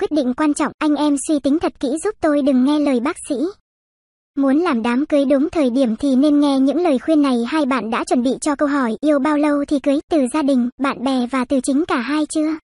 quyết định quan trọng, anh em suy tính thật kỹ giúp tôi đừng nghe lời bác sĩ. Muốn làm đám cưới đúng thời điểm thì nên nghe những lời khuyên này hai bạn đã chuẩn bị cho câu hỏi yêu bao lâu thì cưới từ gia đình, bạn bè và từ chính cả hai chưa?